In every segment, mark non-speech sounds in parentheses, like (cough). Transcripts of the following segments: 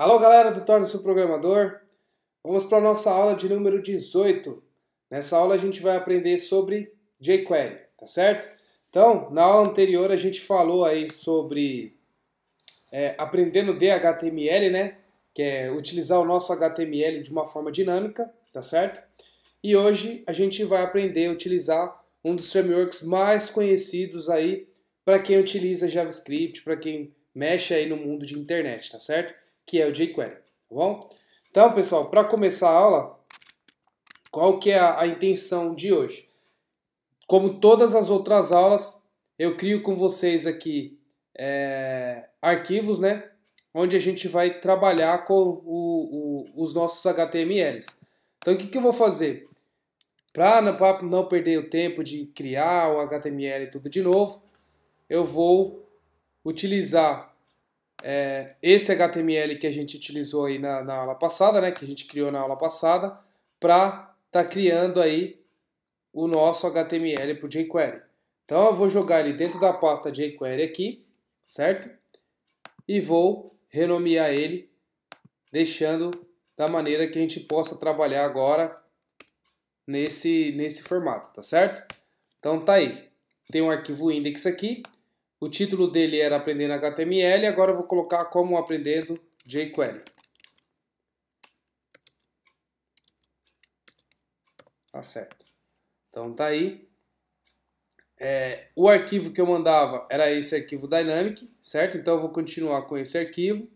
Alô, galera do Torne-se um Programador. Vamos para a nossa aula de número 18. Nessa aula a gente vai aprender sobre jQuery, tá certo? Então, na aula anterior a gente falou aí sobre é, aprendendo de HTML, né? Que é utilizar o nosso HTML de uma forma dinâmica, tá certo? E hoje a gente vai aprender a utilizar um dos frameworks mais conhecidos aí para quem utiliza JavaScript, para quem mexe aí no mundo de internet, tá certo? que é o jQuery, tá bom? Então, pessoal, para começar a aula, qual que é a, a intenção de hoje? Como todas as outras aulas, eu crio com vocês aqui é, arquivos, né? Onde a gente vai trabalhar com o, o, os nossos HTMLs. Então, o que, que eu vou fazer? Para não, não perder o tempo de criar o HTML e tudo de novo, eu vou utilizar é, esse HTML que a gente utilizou aí na, na, aula passada, né, que a gente criou na aula passada, para estar tá criando aí o nosso HTML para o jQuery. Então eu vou jogar ele dentro da pasta jQuery aqui, certo? E vou renomear ele, deixando da maneira que a gente possa trabalhar agora nesse, nesse formato, tá certo? Então tá aí. Tem um arquivo index aqui, o título dele era Aprendendo HTML, agora eu vou colocar como aprendendo jQuery. Tá certo. Então tá aí. É, o arquivo que eu mandava era esse arquivo Dynamic, certo? Então eu vou continuar com esse arquivo.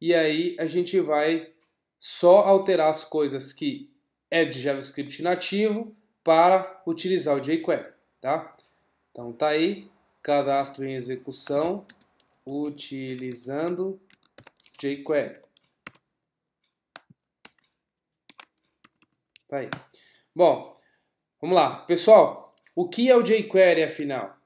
E aí a gente vai só alterar as coisas que é de JavaScript nativo para utilizar o jQuery, tá? Então tá aí, cadastro em execução utilizando jQuery. Tá aí. Bom, vamos lá. Pessoal, o que é o jQuery afinal?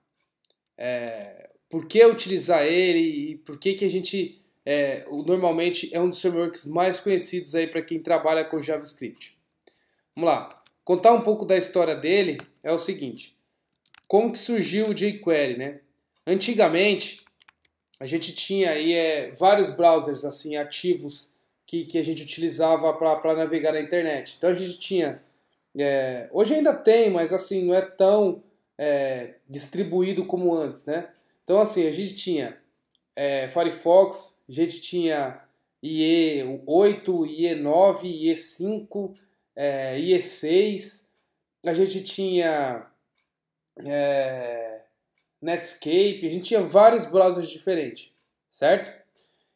É, por que utilizar ele e por que, que a gente é, normalmente é um dos frameworks mais conhecidos aí para quem trabalha com JavaScript. Vamos lá. Contar um pouco da história dele é o seguinte. Como que surgiu o jQuery, né? Antigamente, a gente tinha aí é, vários browsers assim ativos que, que a gente utilizava para navegar na internet. Então a gente tinha, é, hoje ainda tem, mas assim não é tão é, distribuído como antes, né? Então assim a gente tinha é, Firefox, a gente tinha IE8, IE9, IE5, IE6, a gente tinha é, Netscape, a gente tinha vários browsers diferentes, certo?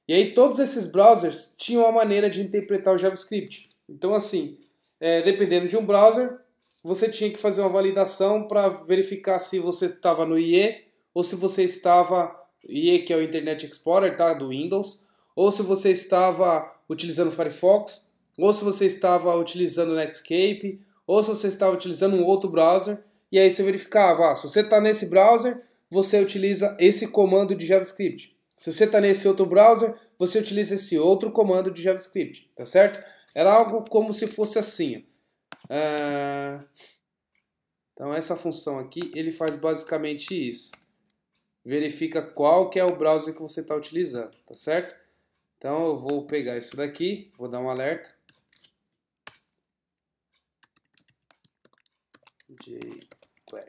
E aí todos esses browsers tinham uma maneira de interpretar o JavaScript. Então assim, é, dependendo de um browser, você tinha que fazer uma validação para verificar se você estava no IE ou se você estava IE que é o Internet Explorer, tá, do Windows, ou se você estava utilizando o Firefox, ou se você estava utilizando o Netscape, ou se você estava utilizando um outro browser. E aí você verificava, ah, se você está nesse browser, você utiliza esse comando de JavaScript. Se você está nesse outro browser, você utiliza esse outro comando de JavaScript, tá certo? Era algo como se fosse assim. Ah, então essa função aqui, ele faz basicamente isso. Verifica qual que é o browser que você está utilizando, tá certo? Então eu vou pegar isso daqui, vou dar um alerta query.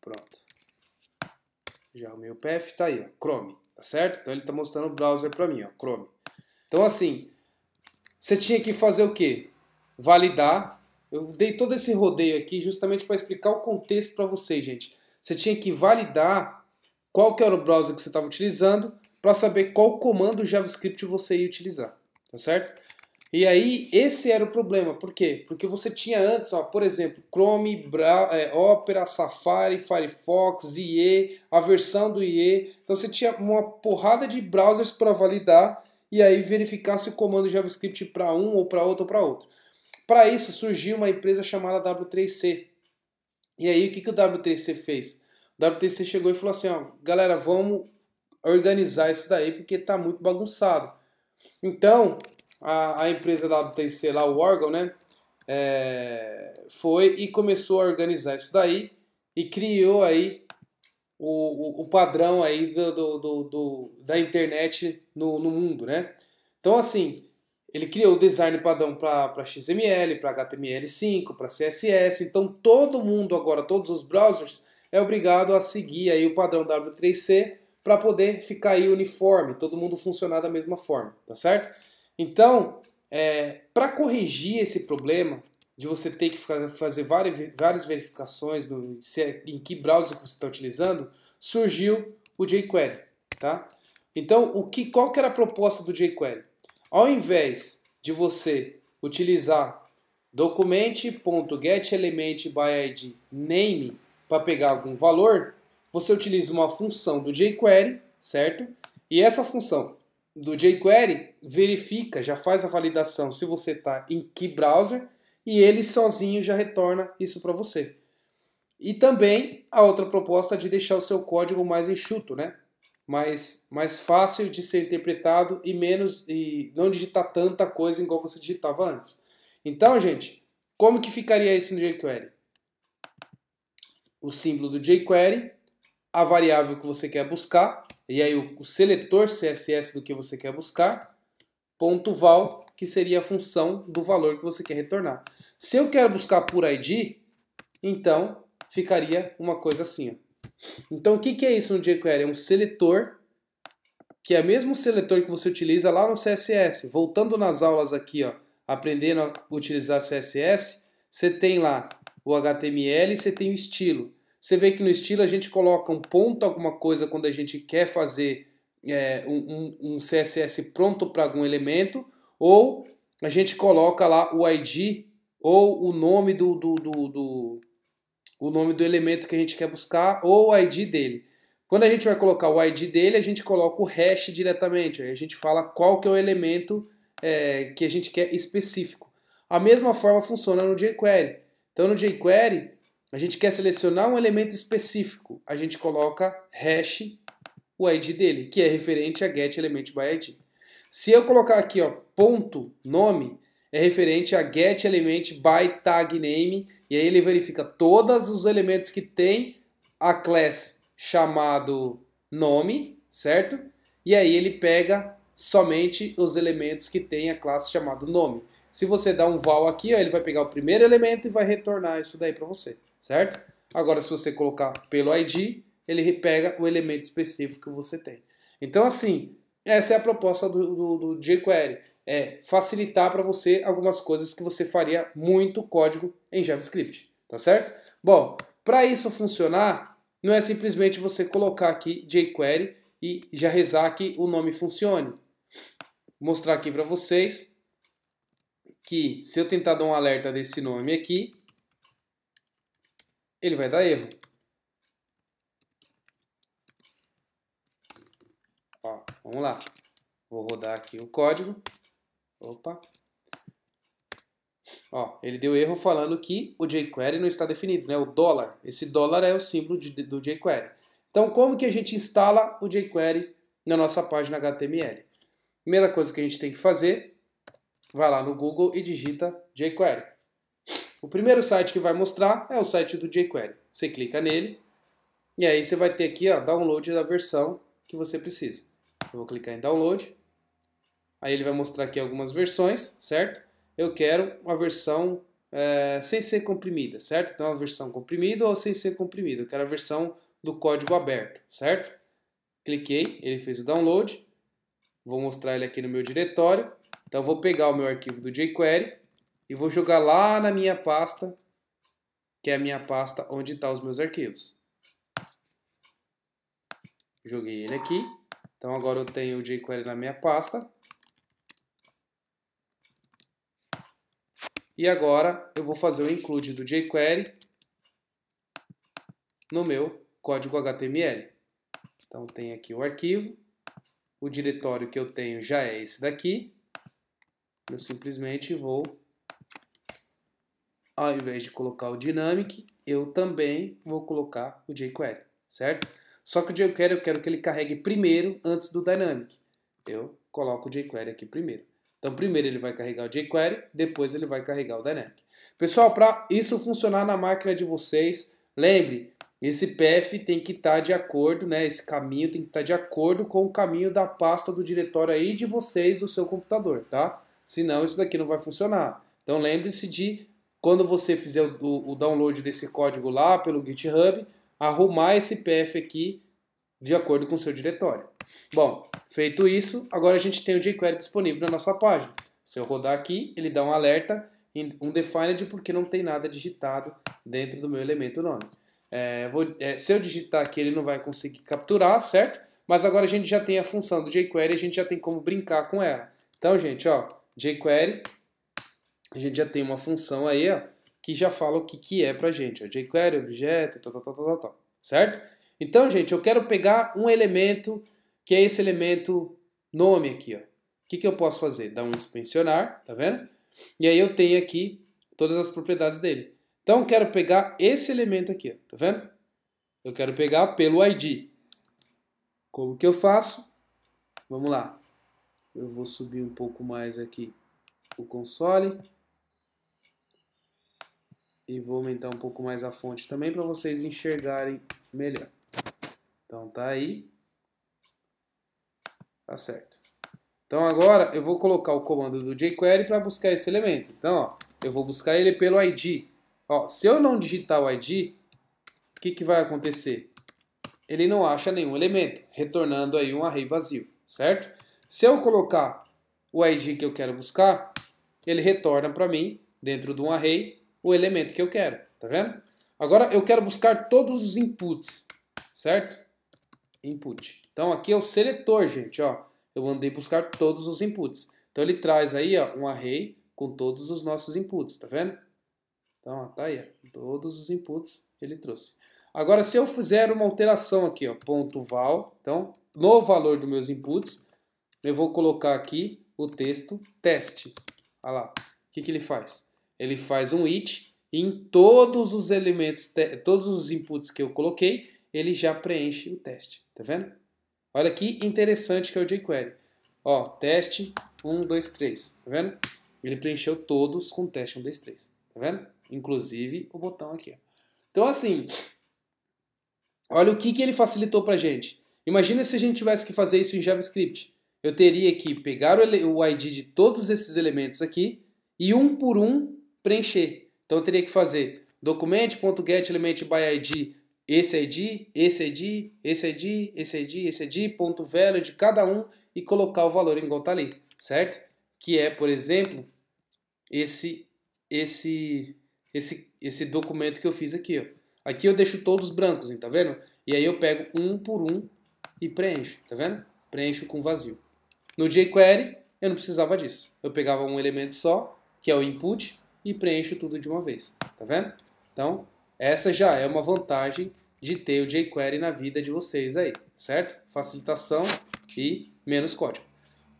Pronto. Já o meu PF está aí, ó, Chrome, tá certo? Então ele está mostrando o browser para mim, ó, Chrome. Então assim, você tinha que fazer o quê? Validar. Eu dei todo esse rodeio aqui justamente para explicar o contexto para vocês, gente. Você tinha que validar qual que era o browser que você estava utilizando para saber qual comando JavaScript você ia utilizar, tá certo? E aí, esse era o problema. Por quê? Porque você tinha antes, ó, por exemplo, Chrome, Bra é, Opera, Safari, Firefox, IE, a versão do IE. Então você tinha uma porrada de browsers para validar e aí verificar se o comando JavaScript para um ou para outro ou para outro. Para isso surgiu uma empresa chamada W3C. E aí o que, que o W3C fez? O W3C chegou e falou assim: ó, galera, vamos organizar isso daí porque está muito bagunçado. Então, a, a empresa da WTC lá, o órgão, né? É, foi e começou a organizar isso daí e criou aí o, o, o padrão aí do, do, do, do, da internet no, no mundo, né? Então, assim, ele criou o design padrão para XML, para HTML5, para CSS. Então, todo mundo agora, todos os browsers, é obrigado a seguir aí o padrão W3C para poder ficar aí uniforme, todo mundo funcionar da mesma forma, tá certo? Então, é, para corrigir esse problema de você ter que fazer várias, várias verificações no, é, em que browser você está utilizando, surgiu o jQuery. Tá? Então, o que, qual que era a proposta do jQuery? Ao invés de você utilizar document.getElementById name para pegar algum valor, você utiliza uma função do jQuery, certo? E essa função do jQuery verifica, já faz a validação se você está em que browser e ele sozinho já retorna isso para você. E também a outra proposta de deixar o seu código mais enxuto, né? mais, mais fácil de ser interpretado e menos e não digitar tanta coisa igual você digitava antes. Então, gente, como que ficaria isso no jQuery? O símbolo do jQuery a variável que você quer buscar, e aí o, seletor CSS do que você quer buscar, ponto val, que seria a função do valor que você quer retornar. Se eu quero buscar por ID, então ficaria uma coisa assim. Ó. Então o que, que é isso no jQuery? É um seletor, que é o mesmo seletor que você utiliza lá no CSS. Voltando nas aulas aqui, ó, aprendendo a utilizar CSS, você tem lá o HTML e você tem o estilo. Você vê que no estilo a gente coloca um ponto alguma coisa quando a gente quer fazer é, um, um, CSS pronto para algum elemento, ou a gente coloca lá o ID ou o nome do, do, do, do, o nome do elemento que a gente quer buscar ou o ID dele. Quando a gente vai colocar o ID dele, a gente coloca o hash diretamente. Aí a gente fala qual que é o elemento é, que a gente quer específico. A mesma forma funciona no jQuery. Então no jQuery a gente quer selecionar um elemento específico, a gente coloca hash o id dele, que é referente a getElementById. Se eu colocar aqui ó, ponto nome, é referente a getElementByTagName e aí ele verifica todos os elementos que tem a class chamado nome, certo? E aí ele pega somente os elementos que tem a classe chamado nome. Se você dá um val aqui, ó, ele vai pegar o primeiro elemento e vai retornar isso daí para você certo? Agora, se você colocar pelo ID, ele pega o elemento específico que você tem. Então, assim, essa é a proposta do, do, do jQuery. É facilitar para você algumas coisas que você faria muito código em JavaScript, tá certo? Bom, para isso funcionar, não é simplesmente você colocar aqui jQuery e já rezar que o nome funcione. Vou mostrar aqui para vocês que se eu tentar dar um alerta desse nome aqui, ele vai dar erro. Ó, vamos lá. Vou rodar aqui o código. Opa. Ó, ele deu erro falando que o jQuery não está definido, né? O dólar. Esse dólar é o símbolo de, do jQuery. Então, como que a gente instala o jQuery na nossa página HTML? Primeira coisa que a gente tem que fazer, vai lá no Google e digita jQuery. O primeiro site que vai mostrar é o site do jQuery. Você clica nele e aí você vai ter aqui, o download da versão que você precisa. Eu vou clicar em download. Aí ele vai mostrar aqui algumas versões, certo? Eu quero uma versão é, sem ser comprimida, certo? Então a versão comprimida ou sem ser comprimida. Eu quero a versão do código aberto, certo? Cliquei, ele fez o download. Vou mostrar ele aqui no meu diretório. Então eu vou pegar o meu arquivo do jQuery e vou jogar lá na minha pasta, que é a minha pasta onde estão tá os meus arquivos. Joguei ele aqui. Então agora eu tenho o jQuery na minha pasta. E agora eu vou fazer o include do jQuery no meu código HTML. Então tem aqui o arquivo, o diretório que eu tenho já é esse daqui. Eu simplesmente vou ao invés de colocar o dynamic, eu também vou colocar o jQuery, certo? Só que o jQuery eu quero que ele carregue primeiro antes do dynamic. Eu coloco o jQuery aqui primeiro. Então, primeiro ele vai carregar o jQuery, depois ele vai carregar o dynamic. Pessoal, para isso funcionar na máquina de vocês, lembre, esse path tem que estar tá de acordo, né? Esse caminho tem que estar tá de acordo com o caminho da pasta do diretório aí de vocês do seu computador, tá? Senão isso daqui não vai funcionar. Então lembre-se de quando você fizer o, o download desse código lá pelo GitHub, arrumar esse PF aqui de acordo com o seu diretório. Bom, feito isso, agora a gente tem o jQuery disponível na nossa página. Se eu rodar aqui, ele dá um alerta, um undefined, porque não tem nada digitado dentro do meu elemento nome. É, vou, é, se eu digitar aqui, ele não vai conseguir capturar, certo? Mas agora a gente já tem a função do jQuery, a gente já tem como brincar com ela. Então, gente, ó, jQuery a gente já tem uma função aí, ó, que já fala o que, que é pra gente. Ó, é jQuery, objeto, tal, tá, tal, tá, tal, tá, tal, tal, certo? Então, gente, eu quero pegar um elemento, que é esse elemento nome aqui, ó. O que, que eu posso fazer? Dar um inspecionar, tá vendo? E aí eu tenho aqui todas as propriedades dele. Então, eu quero pegar esse elemento aqui, ó, tá vendo? Eu quero pegar pelo ID. Como que eu faço? Vamos lá. Eu vou subir um pouco mais aqui o console e vou aumentar um pouco mais a fonte também para vocês enxergarem melhor. Então tá aí. Tá certo. Então agora eu vou colocar o comando do jQuery para buscar esse elemento. Então, ó, eu vou buscar ele pelo ID. Ó, se eu não digitar o ID, o que, que vai acontecer? Ele não acha nenhum elemento, retornando aí um array vazio, certo? Se eu colocar o ID que eu quero buscar, ele retorna para mim, dentro de um array, o elemento que eu quero, tá vendo? Agora eu quero buscar todos os inputs, certo? Input. Então aqui é o seletor, gente, ó. Eu mandei buscar todos os inputs. Então ele traz aí, ó, um array com todos os nossos inputs, tá vendo? Então, ó, tá aí, ó. todos os inputs ele trouxe. Agora, se eu fizer uma alteração aqui, ó, ponto val, então, no valor dos meus inputs, eu vou colocar aqui o texto teste. Olha lá, o que, que ele faz? ele faz um it e em todos os elementos, todos os inputs que eu coloquei, ele já preenche o teste. Tá vendo? Olha que interessante que é o jQuery. Ó, teste 1, 2, 3. Tá vendo? Ele preencheu todos com teste 1, 2, 3. Tá vendo? Inclusive o botão aqui. Então, assim, olha o que, que ele facilitou pra gente. Imagina se a gente tivesse que fazer isso em JavaScript. Eu teria que pegar o ID de todos esses elementos aqui e um por um preencher. Então eu teria que fazer document.getElementById esse ID, esse ID, esse ID, esse ID, esse ID, ponto value de cada um e colocar o valor igual tá ali, certo? Que é, por exemplo, esse esse esse esse documento que eu fiz aqui, ó. Aqui eu deixo todos brancos, hein, tá vendo? E aí eu pego um por um e preencho, tá vendo? Preencho com vazio. No jQuery, eu não precisava disso. Eu pegava um elemento só, que é o input, e preencho tudo de uma vez, tá vendo? Então, essa já é uma vantagem de ter o jQuery na vida de vocês aí, certo? Facilitação e menos código.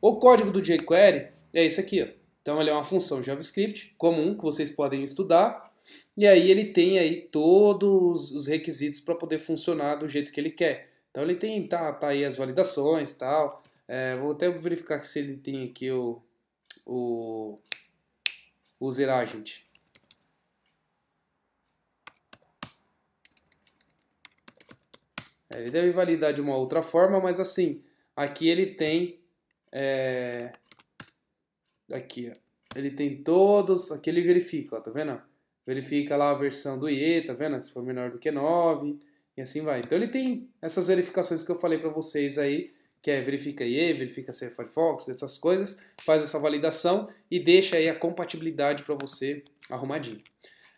O código do jQuery é esse aqui, ó. Então ele é uma função JavaScript comum que vocês podem estudar. E aí ele tem aí todos os requisitos para poder funcionar do jeito que ele quer. Então ele tem, tá, tá aí as validações e tal. É, vou até verificar se ele tem aqui o, o user gente. É, ele deve validar de uma outra forma, mas assim, aqui ele tem é, aqui, ó, ele tem todos, aqui ele verifica, ó, tá vendo? Verifica lá a versão do IE, tá vendo? Se for menor do que 9 e assim vai. Então ele tem essas verificações que eu falei para vocês aí, que é verifica IE, verifica se é Firefox, essas coisas, faz essa validação e deixa aí a compatibilidade para você arrumadinho.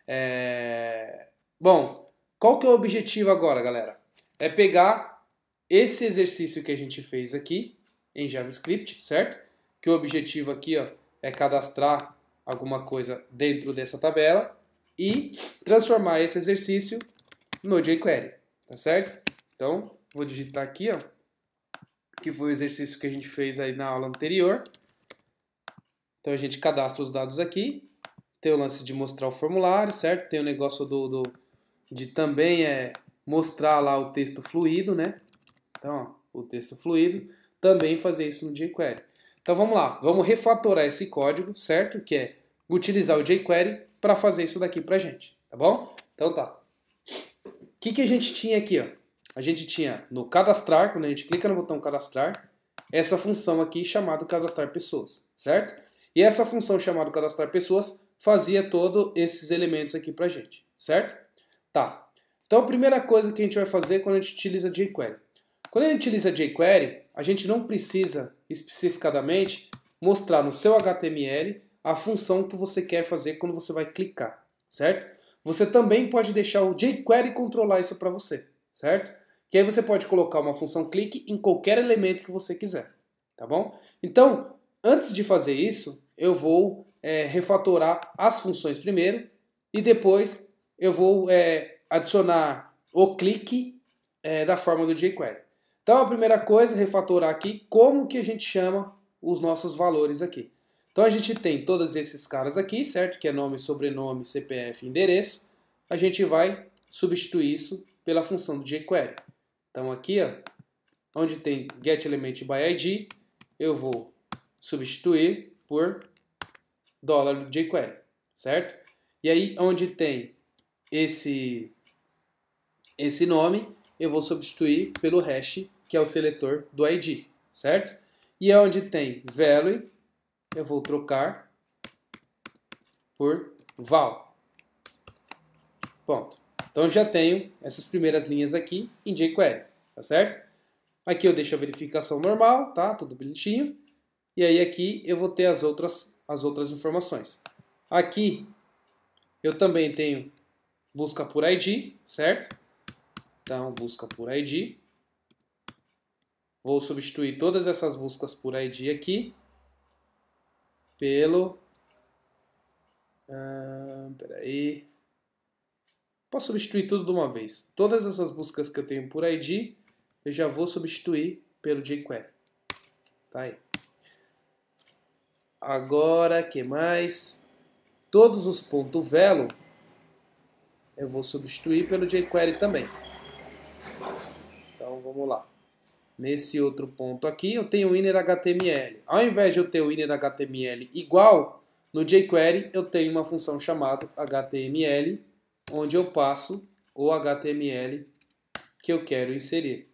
É... Bom, qual que é o objetivo agora, galera? É pegar esse exercício que a gente fez aqui em JavaScript, certo? Que o objetivo aqui ó, é cadastrar alguma coisa dentro dessa tabela e transformar esse exercício no jQuery, tá certo? Então, vou digitar aqui, ó, que foi o exercício que a gente fez aí na aula anterior. Então a gente cadastra os dados aqui, tem o lance de mostrar o formulário, certo? Tem o negócio do, do de também é mostrar lá o texto fluido, né? Então, ó, o texto fluido, também fazer isso no jQuery. Então vamos lá, vamos refatorar esse código, certo? Que é utilizar o jQuery para fazer isso daqui pra gente, tá bom? Então tá. O que, que a gente tinha aqui, ó? a gente tinha no cadastrar, quando a gente clica no botão cadastrar, essa função aqui chamada cadastrar pessoas, certo? E essa função chamada cadastrar pessoas fazia todos esses elementos aqui pra gente, certo? Tá. Então a primeira coisa que a gente vai fazer quando a gente utiliza jQuery. Quando a gente utiliza jQuery, a gente não precisa especificadamente mostrar no seu HTML a função que você quer fazer quando você vai clicar, certo? Você também pode deixar o jQuery controlar isso para você, certo? Que aí você pode colocar uma função clique em qualquer elemento que você quiser, tá bom? Então, antes de fazer isso, eu vou é, refatorar as funções primeiro e depois eu vou é, adicionar o clique é, da forma do jQuery. Então, a primeira coisa, refatorar aqui como que a gente chama os nossos valores aqui. Então, a gente tem todos esses caras aqui, certo? Que é nome, sobrenome, CPF, endereço. A gente vai substituir isso pela função do jQuery. Então aqui, ó, onde tem getElementById, eu vou substituir por jQuery, certo? E aí, onde tem esse, esse nome, eu vou substituir pelo hash, que é o seletor do ID, certo? E onde tem value, eu vou trocar por val. Ponto. Então eu já tenho essas primeiras linhas aqui em jQuery, tá certo? Aqui eu deixo a verificação normal, tá? Tudo bonitinho. E aí aqui eu vou ter as outras, as outras informações. Aqui eu também tenho busca por ID, certo? Então busca por ID. Vou substituir todas essas buscas por ID aqui pelo... Ah, peraí... Posso substituir tudo de uma vez. Todas essas buscas que eu tenho por ID, eu já vou substituir pelo jQuery. Tá aí. Agora, que mais? Todos os pontos velo, eu vou substituir pelo jQuery também. Então, vamos lá. Nesse outro ponto aqui, eu tenho o inner HTML. Ao invés de eu ter o inner HTML igual, no jQuery eu tenho uma função chamada HTML onde eu passo o HTML que eu quero inserir.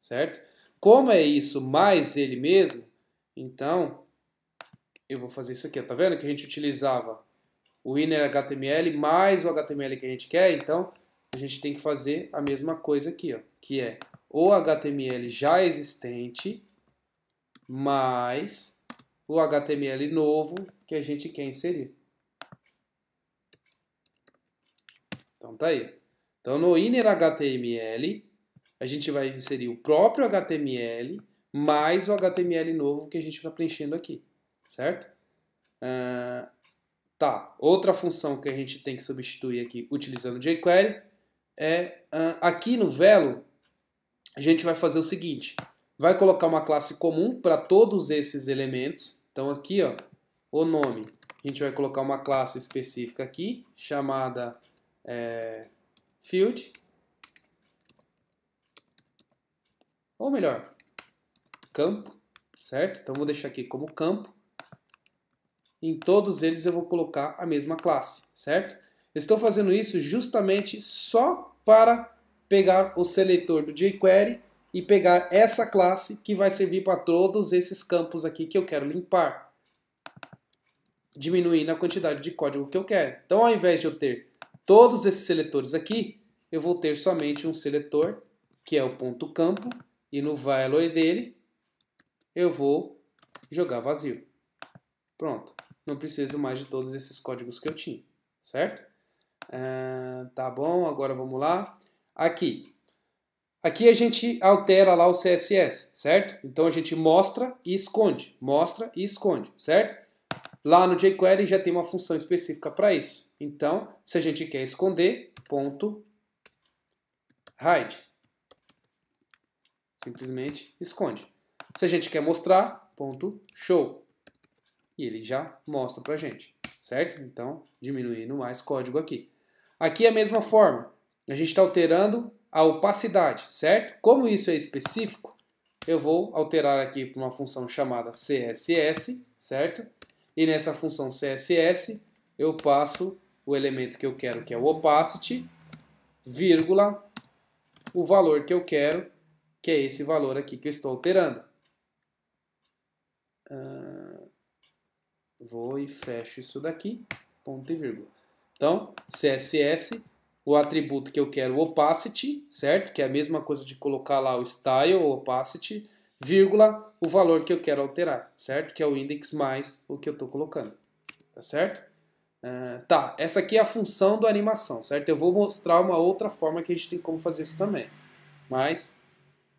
Certo? Como é isso mais ele mesmo, então eu vou fazer isso aqui. Tá vendo que a gente utilizava o inner HTML mais o HTML que a gente quer? Então a gente tem que fazer a mesma coisa aqui, ó, que é o HTML já existente mais o HTML novo que a gente quer inserir. Então tá aí. Então no inner HTML, a gente vai inserir o próprio HTML mais o HTML novo que a gente está preenchendo aqui, certo? Uh, tá, outra função que a gente tem que substituir aqui utilizando jQuery é uh, aqui no Velo a gente vai fazer o seguinte, vai colocar uma classe comum para todos esses elementos. Então aqui, ó, o nome, a gente vai colocar uma classe específica aqui chamada é, field, ou melhor, campo, certo? Então vou deixar aqui como campo. Em todos eles eu vou colocar a mesma classe, certo? Estou fazendo isso justamente só para pegar o seletor do jQuery e pegar essa classe que vai servir para todos esses campos aqui que eu quero limpar. Diminuindo a quantidade de código que eu quero. Então ao invés de eu ter todos esses seletores aqui, eu vou ter somente um seletor, que é o ponto campo, e no value dele eu vou jogar vazio. Pronto, não preciso mais de todos esses códigos que eu tinha, certo? Ah, tá bom, agora vamos lá. Aqui. Aqui a gente altera lá o CSS, certo? Então a gente mostra e esconde, mostra e esconde, certo? Lá no jQuery já tem uma função específica para isso. Então, se a gente quer esconder, ponto hide. Simplesmente esconde. Se a gente quer mostrar, ponto show. E ele já mostra para a gente, certo? Então, diminuindo mais código aqui. Aqui é a mesma forma. A gente está alterando a opacidade, certo? Como isso é específico, eu vou alterar aqui para uma função chamada CSS, certo? E nessa função CSS, eu passo o elemento que eu quero, que é o opacity, vírgula, o valor que eu quero, que é esse valor aqui que eu estou alterando. Uh, vou e fecho isso daqui, ponto e vírgula. Então, CSS, o atributo que eu quero, opacity, certo? Que é a mesma coisa de colocar lá o style, opacity, vírgula, o valor que eu quero alterar, certo? Que é o index mais o que eu estou colocando, tá certo? Uh, tá, essa aqui é a função da animação, certo? Eu vou mostrar uma outra forma que a gente tem como fazer isso também. Mas,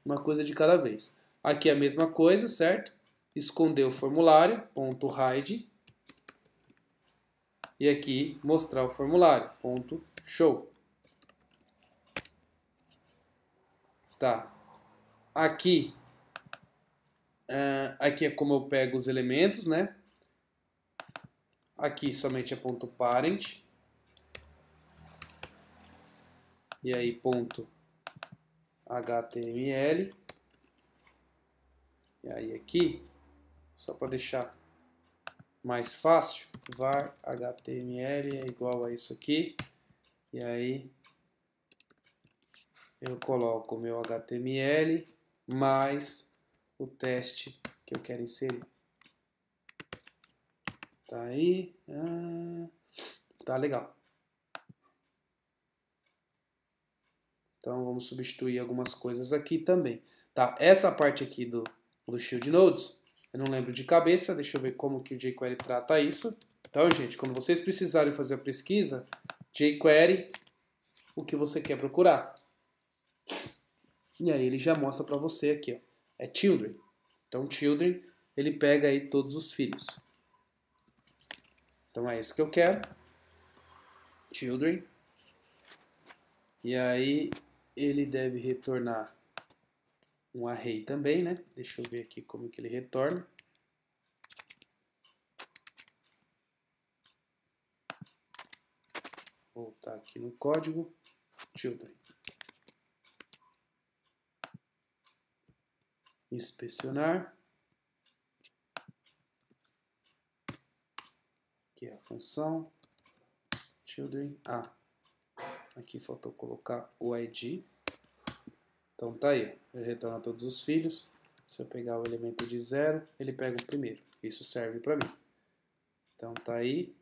uma coisa de cada vez. Aqui é a mesma coisa, certo? Esconder o formulário, ponto hide. E aqui, mostrar o formulário, ponto show. Tá. Aqui, Uh, aqui é como eu pego os elementos, né? Aqui somente é ponto parent. E aí ponto HTML. E aí aqui, só para deixar mais fácil, var HTML é igual a isso aqui. E aí eu coloco meu HTML mais o teste que eu quero inserir. Tá aí. Ah, tá legal. Então vamos substituir algumas coisas aqui também. Tá, essa parte aqui do, do Shield Nodes, eu não lembro de cabeça, deixa eu ver como que o jQuery trata isso. Então, gente, quando vocês precisarem fazer a pesquisa, jQuery, o que você quer procurar. E aí ele já mostra para você aqui, ó é children. Então, children, ele pega aí todos os filhos. Então, é isso que eu quero. Children. E aí, ele deve retornar um array também, né? Deixa eu ver aqui como que ele retorna. Voltar aqui no código. Children. inspecionar, que é a função children a. Ah, aqui faltou colocar o id. Então tá aí, ele retorna todos os filhos. Se eu pegar o elemento de zero, ele pega o primeiro. Isso serve para mim. Então tá aí.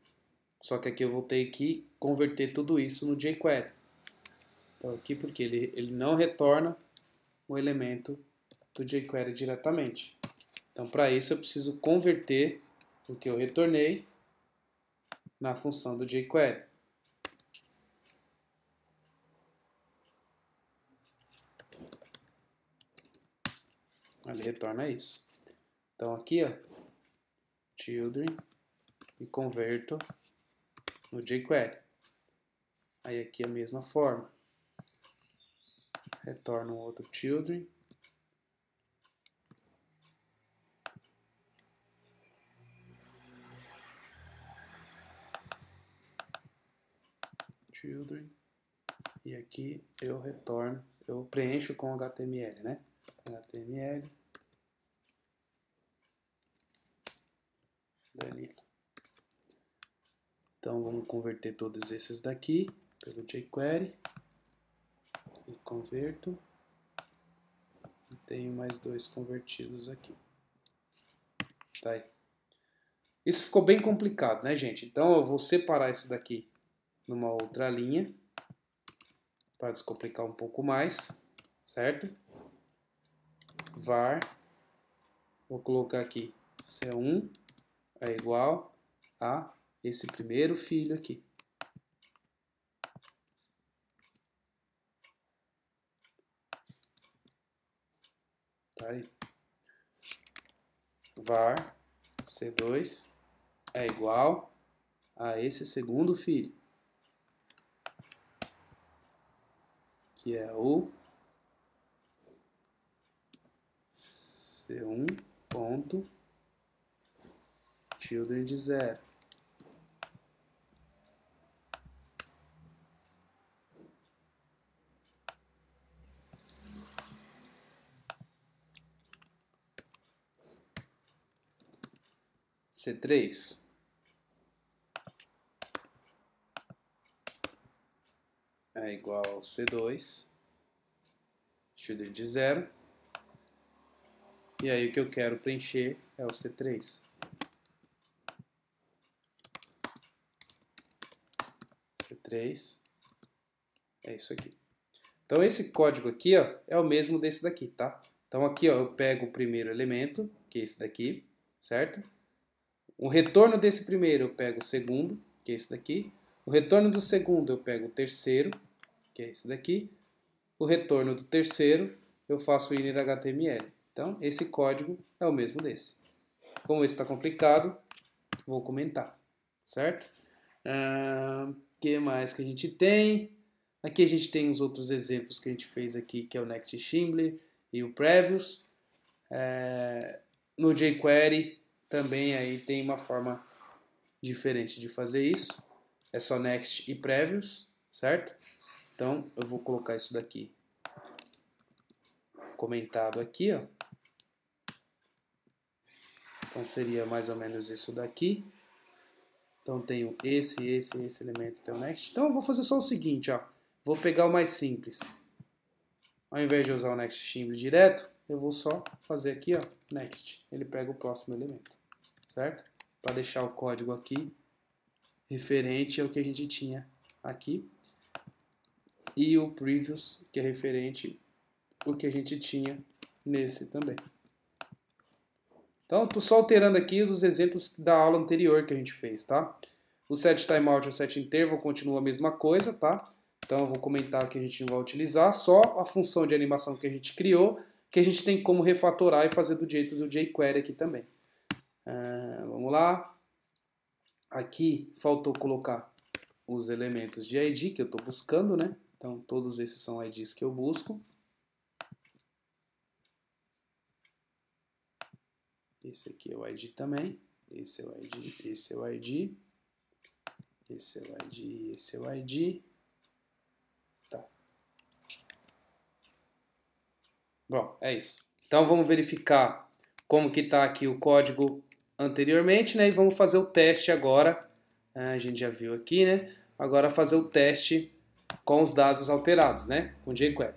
Só que aqui eu vou ter que converter tudo isso no jQuery. Então aqui porque ele, ele não retorna o elemento do jQuery diretamente. Então, para isso, eu preciso converter o que eu retornei na função do jQuery. Ele retorna isso. Então, aqui, ó, children, e converto no jQuery. Aí, aqui, a mesma forma. Retorno outro children. children. E aqui eu retorno, eu preencho com HTML, né? HTML. Danilo. Então vamos converter todos esses daqui pelo jQuery. E converto. E tenho mais dois convertidos aqui. Tá aí. Isso ficou bem complicado, né, gente? Então eu vou separar isso daqui numa outra linha, para descomplicar um pouco mais, certo? var, vou colocar aqui C1 é igual a esse primeiro filho aqui. Tá aí. Var C2 é igual a esse segundo filho. que é o C1 ponto children de zero. C três é igual ao C2, children de zero. E aí o que eu quero preencher é o C3. C3 é isso aqui. Então esse código aqui ó, é o mesmo desse daqui, tá? Então aqui ó, eu pego o primeiro elemento, que é esse daqui, certo? O retorno desse primeiro eu pego o segundo, que é esse daqui. O retorno do segundo eu pego o terceiro, que é esse daqui, o retorno do terceiro, eu faço inner HTML. Então, esse código é o mesmo desse. Como esse está complicado, vou comentar, certo? O ah, que mais que a gente tem? Aqui a gente tem os outros exemplos que a gente fez aqui, que é o Next Shimble e o Previous. É, no jQuery também aí tem uma forma diferente de fazer isso. É só Next e Previous, certo? Então, eu vou colocar isso daqui comentado aqui, ó. Então, seria mais ou menos isso daqui. Então, tenho esse, esse, esse elemento, tem o next. Então, eu vou fazer só o seguinte, ó. Vou pegar o mais simples. Ao invés de usar o next symbol direto, eu vou só fazer aqui, ó, next. Ele pega o próximo elemento, certo? Para deixar o código aqui referente ao que a gente tinha aqui e o previous, que é referente o que a gente tinha nesse também. Então, estou só alterando aqui dos exemplos da aula anterior que a gente fez, tá? O set timeout e o set interval continua a mesma coisa, tá? Então, eu vou comentar que a gente vai utilizar só a função de animação que a gente criou, que a gente tem como refatorar e fazer do jeito do jQuery aqui também. Ah, vamos lá. Aqui faltou colocar os elementos de ID que eu estou buscando, né? Então, todos esses são IDs que eu busco. Esse aqui é o ID também. Esse é o ID, esse é o ID. Esse é o ID, esse é o ID. Tá. Bom, é isso. Então, vamos verificar como que está aqui o código anteriormente, né? E vamos fazer o teste agora. Ah, a gente já viu aqui, né? Agora fazer o teste com os dados alterados, né? Com jQuery.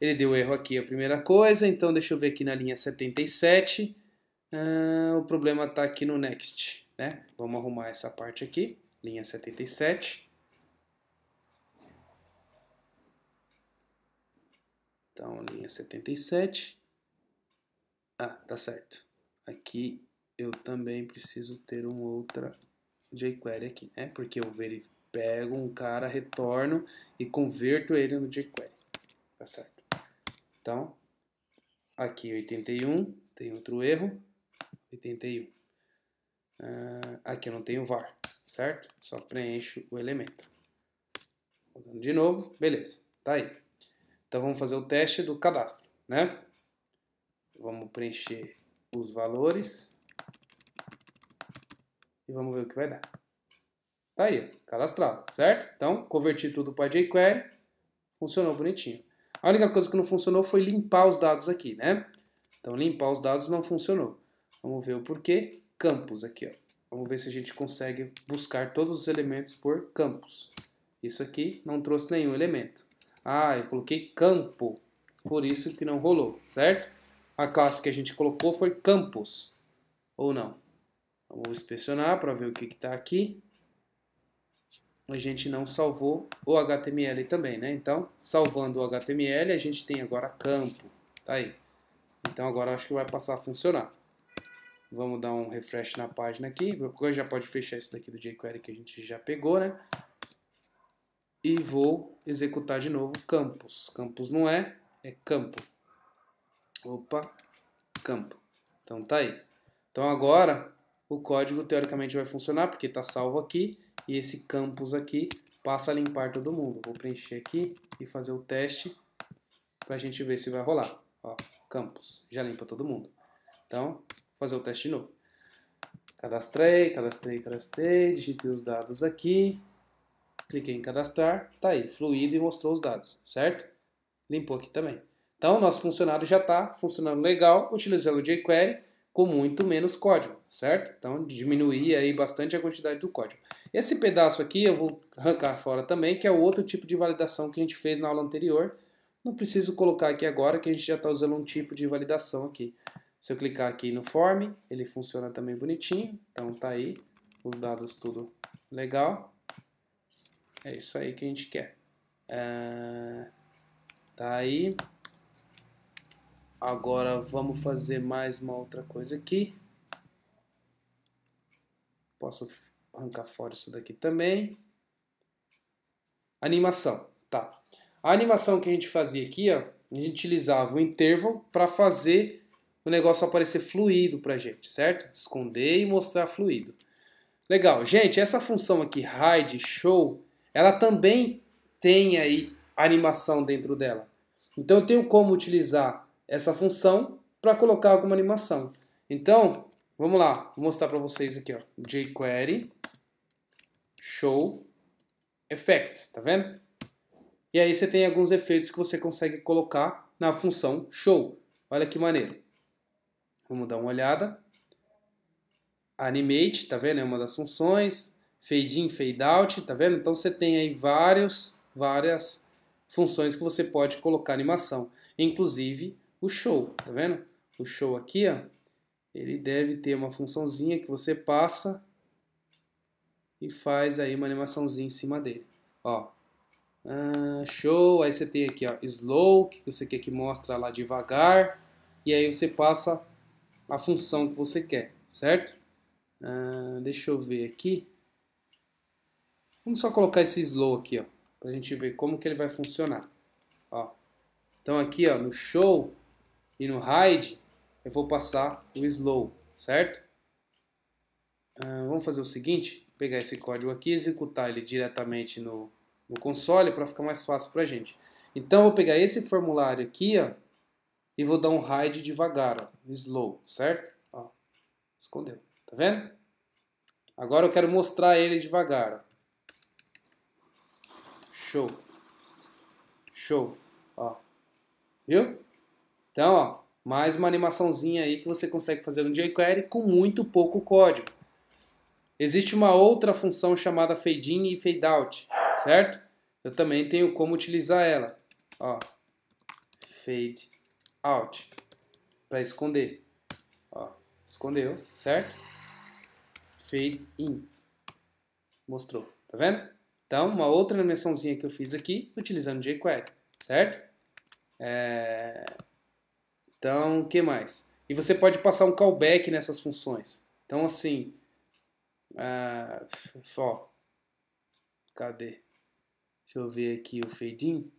Ele deu erro aqui a primeira coisa, então deixa eu ver aqui na linha 77. Ah, o problema está aqui no next, né? Vamos arrumar essa parte aqui, linha 77. Então, linha 77. Ah, tá certo. Aqui eu também preciso ter uma outra jQuery aqui, né? Porque eu verifico pego um cara, retorno e converto ele no jQuery. Tá certo? Então, aqui 81, tem outro erro. 81. Uh, ah, aqui eu não tenho var, certo? Só preencho o elemento. Rodando de novo, beleza, tá aí. Então vamos fazer o teste do cadastro, né? Vamos preencher os valores e vamos ver o que vai dar. Tá aí, cadastrado, certo? Então, converti tudo para jQuery. Funcionou bonitinho. A única coisa que não funcionou foi limpar os dados aqui, né? Então, limpar os dados não funcionou. Vamos ver o porquê. Campos aqui, ó. Vamos ver se a gente consegue buscar todos os elementos por campos. Isso aqui não trouxe nenhum elemento. Ah, eu coloquei campo. Por isso que não rolou, certo? A classe que a gente colocou foi campos. Ou não. Vamos inspecionar para ver o que está aqui a gente não salvou o HTML também, né? Então, salvando o HTML, a gente tem agora campo. Tá aí. Então agora acho que vai passar a funcionar. Vamos dar um refresh na página aqui. Agora já pode fechar isso daqui do jQuery que a gente já pegou, né? E vou executar de novo campos. Campos não é, é campo. Opa, campo. Então tá aí. Então agora o código teoricamente vai funcionar porque está salvo aqui. E esse campus aqui passa a limpar todo mundo. Vou preencher aqui e fazer o teste para a gente ver se vai rolar. Ó, campus, já limpa todo mundo. Então, fazer o teste de novo. Cadastrei, cadastrei, cadastrei, digitei os dados aqui, cliquei em cadastrar, tá aí, fluido e mostrou os dados, certo? Limpou aqui também. Então, nosso funcionário já está funcionando legal, utilizando o jQuery, com muito menos código, certo? Então diminuir aí bastante a quantidade do código. Esse pedaço aqui eu vou arrancar fora também, que é o outro tipo de validação que a gente fez na aula anterior. Não preciso colocar aqui agora, que a gente já está usando um tipo de validação aqui. Se eu clicar aqui no form, ele funciona também bonitinho. Então tá aí, os dados tudo legal. É isso aí que a gente quer. Uh, tá aí. Agora vamos fazer mais uma outra coisa aqui. Posso arrancar fora isso daqui também. Animação, tá. A animação que a gente fazia aqui, ó, a gente utilizava o intervalo para fazer o negócio aparecer fluido para a gente, certo? Esconder e mostrar fluido. Legal. Gente, essa função aqui, hide, show, ela também tem aí animação dentro dela. Então eu tenho como utilizar essa função para colocar alguma animação. Então, vamos lá. Vou mostrar para vocês aqui, ó. jQuery show effects, tá vendo? E aí você tem alguns efeitos que você consegue colocar na função show. Olha que maneiro. Vamos dar uma olhada. Animate, tá vendo? É uma das funções. Fade in, fade out, tá vendo? Então você tem aí vários, várias funções que você pode colocar animação. Inclusive o show, tá vendo? O show aqui, ó, ele deve ter uma funçãozinha que você passa e faz aí uma animaçãozinha em cima dele. Ó, ah, show, aí você tem aqui ó, slow, que você quer que mostra lá devagar, e aí você passa a função que você quer, certo? Ah, deixa eu ver aqui. Vamos só colocar esse slow aqui, ó, pra gente ver como que ele vai funcionar. Ó, então aqui ó, no show, e no hide, eu vou passar o slow, certo? Ah, vamos fazer o seguinte, pegar esse código aqui e executar ele diretamente no, no console para ficar mais fácil para a gente. Então, eu vou pegar esse formulário aqui ó, e vou dar um hide devagar, ó, slow, certo? Ó, escondeu, tá vendo? Agora eu quero mostrar ele devagar. Ó. Show. Show. Ó. Viu? Então, ó, mais uma animaçãozinha aí que você consegue fazer no jQuery com muito pouco código. Existe uma outra função chamada fade in e fade out, certo? Eu também tenho como utilizar ela. Ó, fade out para esconder. Ó, escondeu, certo? Fade in. Mostrou, tá vendo? Então, uma outra animaçãozinha que eu fiz aqui utilizando jQuery, certo? É... Então, o que mais? E você pode passar um callback nessas funções. Então, assim, uh, ó, cadê? Deixa eu ver aqui o fade-in.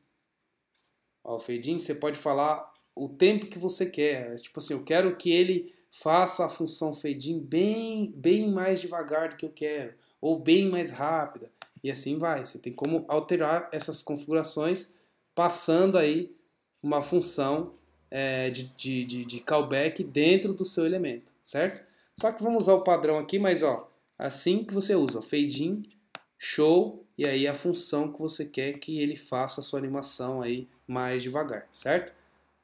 o fade-in você pode falar o tempo que você quer. Tipo assim, eu quero que ele faça a função fade-in bem, bem mais devagar do que eu quero, ou bem mais rápida. E assim vai. Você tem como alterar essas configurações passando aí uma função é, de, de, de, de callback dentro do seu elemento, certo? Só que vamos usar o padrão aqui, mas ó, assim que você usa, ó, fade in, show, e aí a função que você quer que ele faça a sua animação aí mais devagar, certo?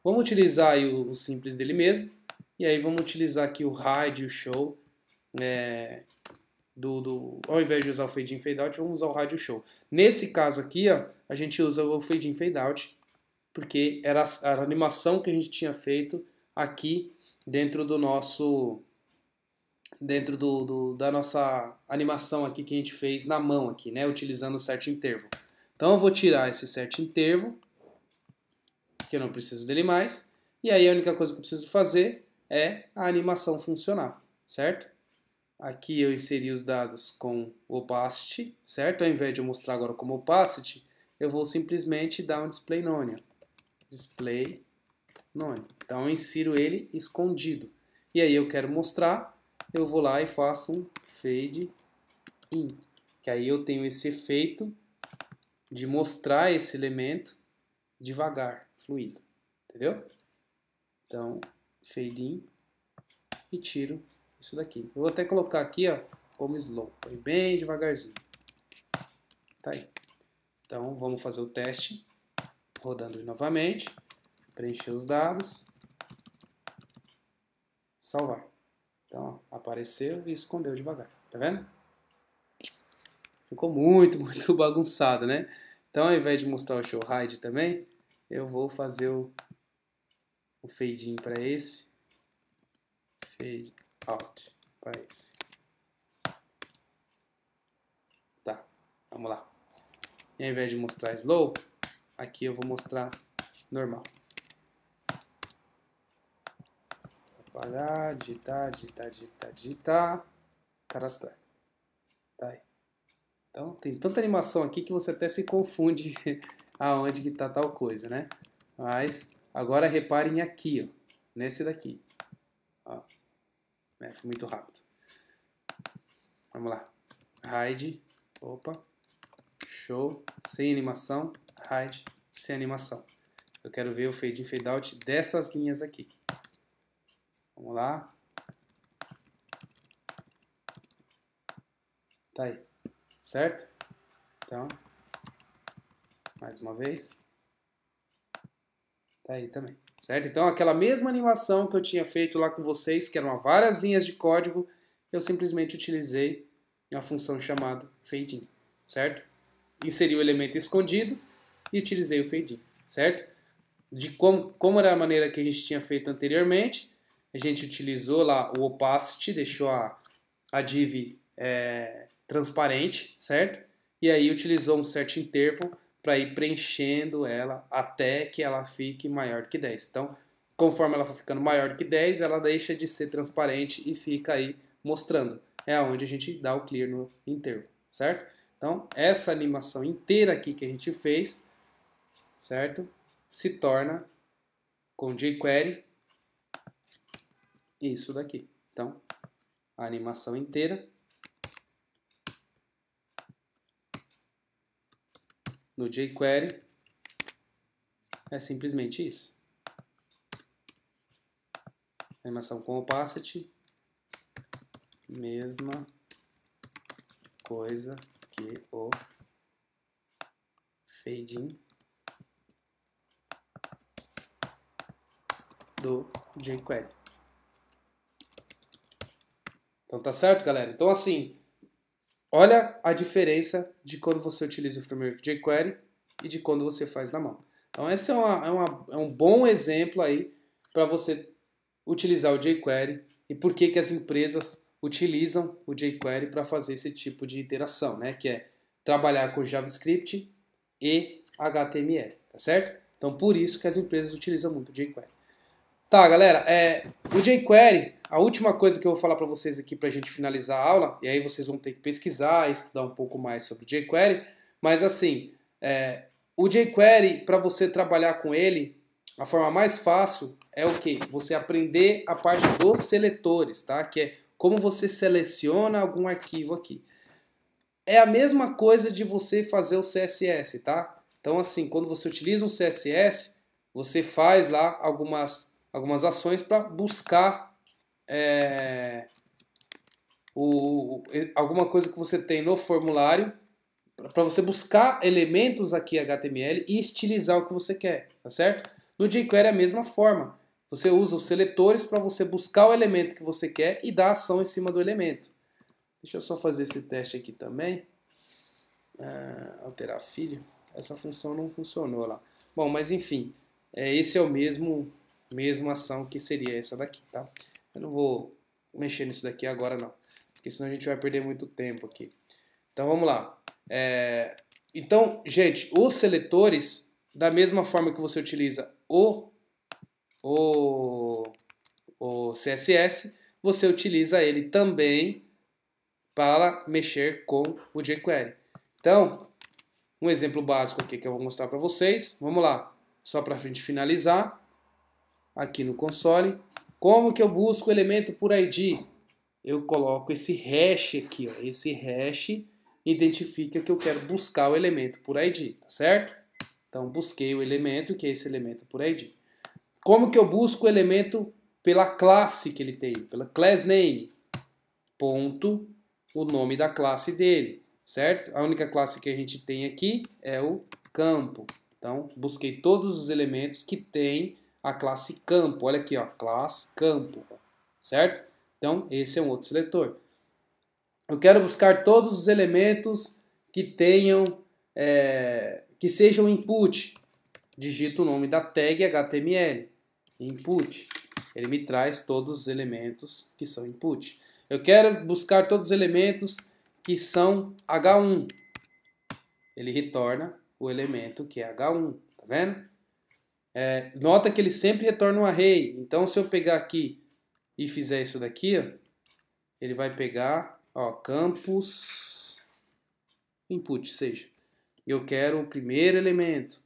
Vamos utilizar aí o, o simples dele mesmo, e aí vamos utilizar aqui o hide e o show, é, do, do, ao invés de usar o fade in, fade out, vamos usar o rádio show. Nesse caso aqui, ó, a gente usa o fade in, fade out porque era a animação que a gente tinha feito aqui dentro do nosso dentro do, do, da nossa animação aqui que a gente fez na mão aqui, né, utilizando o set intervo. Então eu vou tirar esse set intervo, que eu não preciso dele mais, e aí a única coisa que eu preciso fazer é a animação funcionar, certo? Aqui eu inseri os dados com opacity, certo? Ao invés de eu mostrar agora como opacity, eu vou simplesmente dar um display none display none. Então eu insiro ele escondido. E aí eu quero mostrar, eu vou lá e faço um fade in. Que aí eu tenho esse efeito de mostrar esse elemento devagar, fluido. Entendeu? Então, fade in e tiro isso daqui. Eu vou até colocar aqui, ó, como slow, bem devagarzinho. Tá aí. Então, vamos fazer o teste rodando novamente, preencher os dados, salvar. Então, ó, apareceu e escondeu devagar, tá vendo? Ficou muito, (laughs) muito bagunçado, né? Então, ao invés de mostrar o show hide também, eu vou fazer o, o fade in para esse, fade out para esse. Tá, vamos lá. E ao invés de mostrar slow, Aqui eu vou mostrar normal. Apagar, digitar, digitar, digitar, digitar, cadastrar. Tá aí. Então tem tanta animação aqui que você até se confunde (laughs) aonde que tá tal coisa, né? Mas agora reparem aqui, ó, nesse daqui. Ó. É, foi muito rápido. Vamos lá. Hide. Opa. Show. Sem animação hide, sem animação. Eu quero ver o fade in, fade out dessas linhas aqui. Vamos lá. Tá aí. Certo? Então, mais uma vez. Tá aí também. Certo? Então, aquela mesma animação que eu tinha feito lá com vocês, que eram várias linhas de código, eu simplesmente utilizei uma função chamada fade in, certo? Inseri o elemento escondido, e utilizei o fade in, certo? De como, como era a maneira que a gente tinha feito anteriormente, a gente utilizou lá o opacity, deixou a, a div é, transparente, certo? E aí utilizou um certo intervalo para ir preenchendo ela até que ela fique maior que 10. Então, conforme ela for ficando maior que 10, ela deixa de ser transparente e fica aí mostrando. É onde a gente dá o clear no intervalo, certo? Então, essa animação inteira aqui que a gente fez certo? Se torna com jQuery isso daqui. Então, a animação inteira no jQuery é simplesmente isso. Animação com opacity, mesma coisa que o fade in do jQuery. Então tá certo, galera? Então assim, olha a diferença de quando você utiliza o framework jQuery e de quando você faz na mão. Então esse é, uma, é, uma, é um bom exemplo aí para você utilizar o jQuery e por que, que as empresas utilizam o jQuery para fazer esse tipo de interação, né? Que é trabalhar com JavaScript e HTML, tá certo? Então por isso que as empresas utilizam muito o jQuery. Tá, galera, é, o jQuery, a última coisa que eu vou falar para vocês aqui para a gente finalizar a aula, e aí vocês vão ter que pesquisar, estudar um pouco mais sobre o jQuery, mas assim, é, o jQuery, para você trabalhar com ele, a forma mais fácil é o que? Você aprender a parte dos seletores, tá? Que é como você seleciona algum arquivo aqui. É a mesma coisa de você fazer o CSS, tá? Então assim, quando você utiliza um CSS, você faz lá algumas algumas ações para buscar é, o, alguma coisa que você tem no formulário para você buscar elementos aqui HTML e estilizar o que você quer, tá certo? No jQuery é a mesma forma. Você usa os seletores para você buscar o elemento que você quer e dar ação em cima do elemento. Deixa eu só fazer esse teste aqui também. Ah, alterar filho. Essa função não funcionou lá. Bom, mas enfim, é, esse é o mesmo mesma ação que seria essa daqui, tá? Eu não vou mexer nisso daqui agora não, porque senão a gente vai perder muito tempo aqui. Então vamos lá. É... Então, gente, os seletores, da mesma forma que você utiliza o, o, o CSS, você utiliza ele também para mexer com o jQuery. Então, um exemplo básico aqui que eu vou mostrar para vocês. Vamos lá, só para a gente finalizar aqui no console. Como que eu busco o elemento por ID? Eu coloco esse hash aqui, ó. esse hash identifica que eu quero buscar o elemento por ID, tá certo? Então, busquei o elemento, que é esse elemento por ID. Como que eu busco o elemento pela classe que ele tem, pela class name? Ponto, o nome da classe dele, certo? A única classe que a gente tem aqui é o campo. Então, busquei todos os elementos que tem a classe campo. Olha aqui, ó, classe campo, certo? Então, esse é um outro seletor. Eu quero buscar todos os elementos que tenham, é, que sejam input. Digito o nome da tag HTML, input. Ele me traz todos os elementos que são input. Eu quero buscar todos os elementos que são H1. Ele retorna o elemento que é H1, tá vendo? É, nota que ele sempre retorna um array. Então, se eu pegar aqui e fizer isso daqui, ó, ele vai pegar ó, campus input, seja, eu quero o primeiro elemento.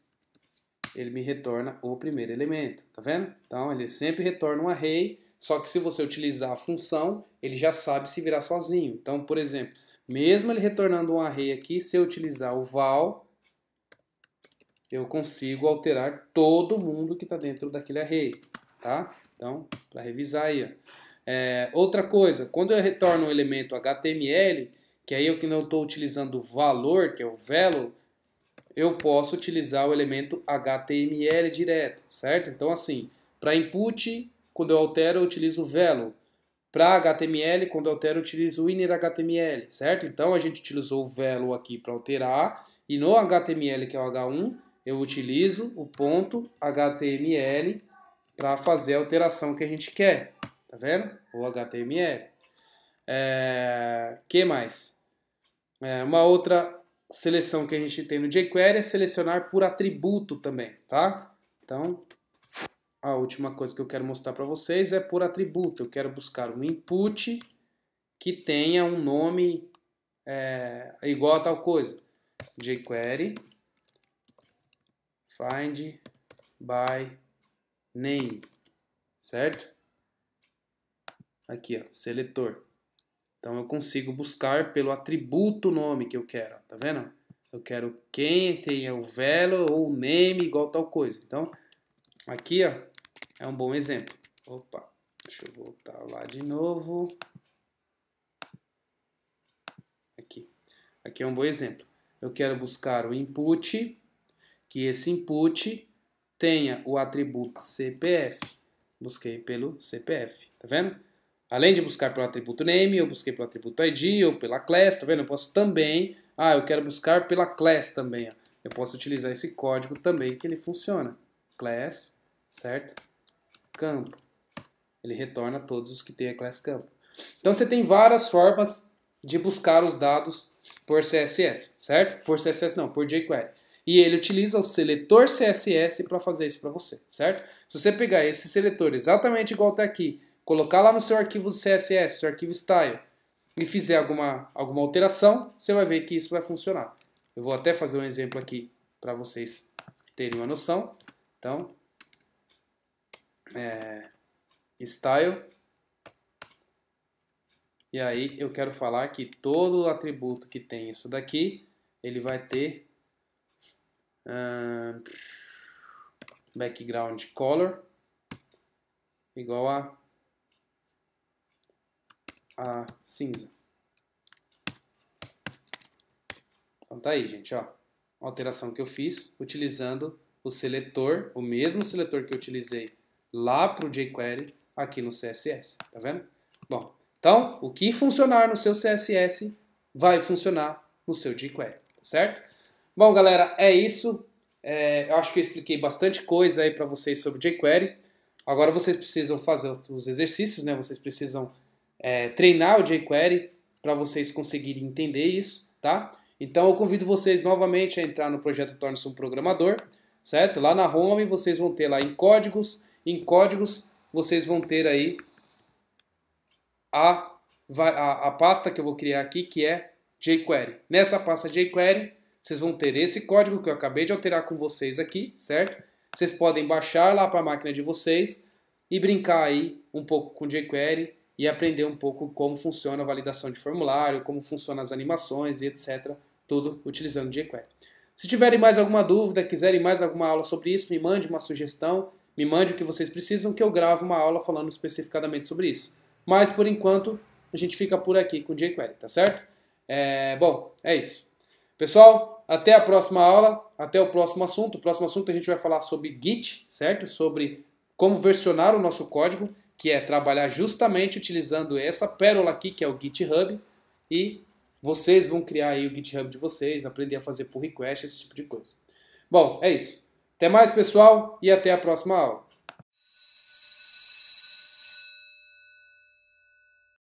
Ele me retorna o primeiro elemento, tá vendo? Então, ele sempre retorna um array, só que se você utilizar a função, ele já sabe se virar sozinho. Então, por exemplo, mesmo ele retornando um array aqui, se eu utilizar o val, eu consigo alterar todo mundo que está dentro daquele array, tá? Então, para revisar aí. É, outra coisa, quando eu retorno um elemento HTML, que aí é eu que não estou utilizando o valor, que é o velo, eu posso utilizar o elemento HTML direto, certo? Então, assim, para input, quando eu altero, eu utilizo o velo. Para HTML, quando eu altero, eu utilizo o inner HTML, certo? Então, a gente utilizou o velo aqui para alterar, e no HTML, que é o H1, eu utilizo o ponto HTML para fazer a alteração que a gente quer. Tá vendo? O HTML. É, que mais? É, uma outra seleção que a gente tem no jQuery é selecionar por atributo também, tá? Então, a última coisa que eu quero mostrar para vocês é por atributo. Eu quero buscar um input que tenha um nome é, igual a tal coisa. jQuery find by name, certo? Aqui, ó, seletor. Então eu consigo buscar pelo atributo nome que eu quero, tá vendo? Eu quero quem tenha o velo ou o name igual tal coisa. Então, aqui ó, é um bom exemplo. Opa, deixa eu voltar lá de novo. Aqui. Aqui é um bom exemplo. Eu quero buscar o input que esse input tenha o atributo CPF. Busquei pelo CPF, tá vendo? Além de buscar pelo atributo name, eu busquei pelo atributo ID ou pela class, tá vendo? Eu posso também, ah, eu quero buscar pela class também, ó. Eu posso utilizar esse código também que ele funciona. Class, certo? Campo. Ele retorna todos os que tem a class campo. Então você tem várias formas de buscar os dados por CSS, certo? Por CSS não, por jQuery e ele utiliza o seletor CSS para fazer isso para você, certo? Se você pegar esse seletor exatamente igual está aqui, colocar lá no seu arquivo CSS, seu arquivo style, e fizer alguma, alguma alteração, você vai ver que isso vai funcionar. Eu vou até fazer um exemplo aqui para vocês terem uma noção. Então, é, style. E aí eu quero falar que todo atributo que tem isso daqui, ele vai ter background color igual a, a cinza. Então tá aí, gente, ó. A alteração que eu fiz utilizando o seletor, o mesmo seletor que eu utilizei lá para o jQuery aqui no CSS, tá vendo? Bom, então, o que funcionar no seu CSS vai funcionar no seu jQuery, tá certo? Bom, galera, é isso. É, eu acho que eu expliquei bastante coisa aí para vocês sobre jQuery. Agora vocês precisam fazer os exercícios, né? Vocês precisam é, treinar o jQuery para vocês conseguirem entender isso, tá? Então eu convido vocês novamente a entrar no projeto Torne-se um Programador, certo? Lá na home vocês vão ter lá em códigos, em códigos vocês vão ter aí a, a, a pasta que eu vou criar aqui que é jQuery. Nessa pasta jQuery vocês vão ter esse código que eu acabei de alterar com vocês aqui, certo? Vocês podem baixar lá para a máquina de vocês e brincar aí um pouco com jQuery e aprender um pouco como funciona a validação de formulário, como funcionam as animações e etc. Tudo utilizando jQuery. Se tiverem mais alguma dúvida, quiserem mais alguma aula sobre isso, me mande uma sugestão, me mande o que vocês precisam que eu gravo uma aula falando especificadamente sobre isso. Mas por enquanto, a gente fica por aqui com jQuery, tá certo? É, bom, é isso. Pessoal, até a próxima aula, até o próximo assunto. O próximo assunto a gente vai falar sobre Git, certo? Sobre como versionar o nosso código, que é trabalhar justamente utilizando essa pérola aqui, que é o GitHub, e vocês vão criar aí o GitHub de vocês, aprender a fazer pull request, esse tipo de coisa. Bom, é isso. Até mais, pessoal, e até a próxima aula.